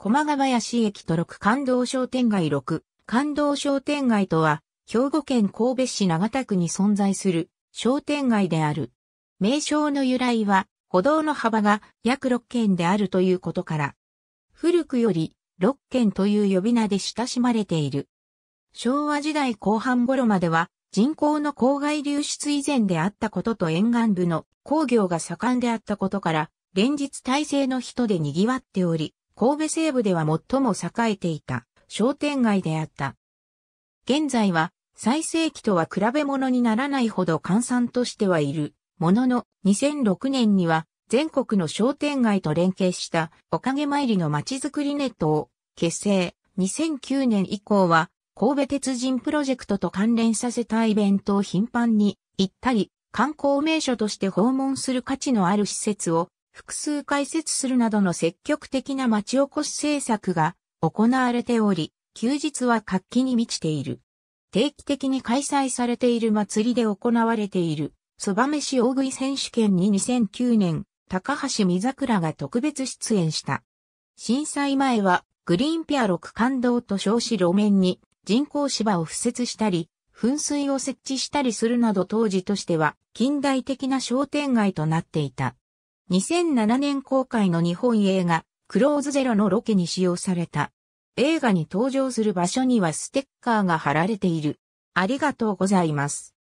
駒ヶ林駅と六感動商店街六感動商店街とは、兵庫県神戸市長田区に存在する商店街である。名称の由来は、歩道の幅が約六軒であるということから、古くより六軒という呼び名で親しまれている。昭和時代後半頃までは、人口の郊外流出以前であったことと沿岸部の工業が盛んであったことから、連日体制の人で賑わっており、神戸西部では最も栄えていた商店街であった。現在は最盛期とは比べ物にならないほど閑散としてはいる。ものの2006年には全国の商店街と連携したおかげ参りのまちづくりネットを結成。2009年以降は神戸鉄人プロジェクトと関連させたイベントを頻繁に行ったり、観光名所として訪問する価値のある施設を複数開設するなどの積極的な町おこし政策が行われており、休日は活気に満ちている。定期的に開催されている祭りで行われている、そば飯大食い選手権に2009年、高橋美桜が特別出演した。震災前は、グリーンピア六感動と称し路面に人工芝を敷設したり、噴水を設置したりするなど当時としては近代的な商店街となっていた。2007年公開の日本映画、クローズゼロのロケに使用された。映画に登場する場所にはステッカーが貼られている。ありがとうございます。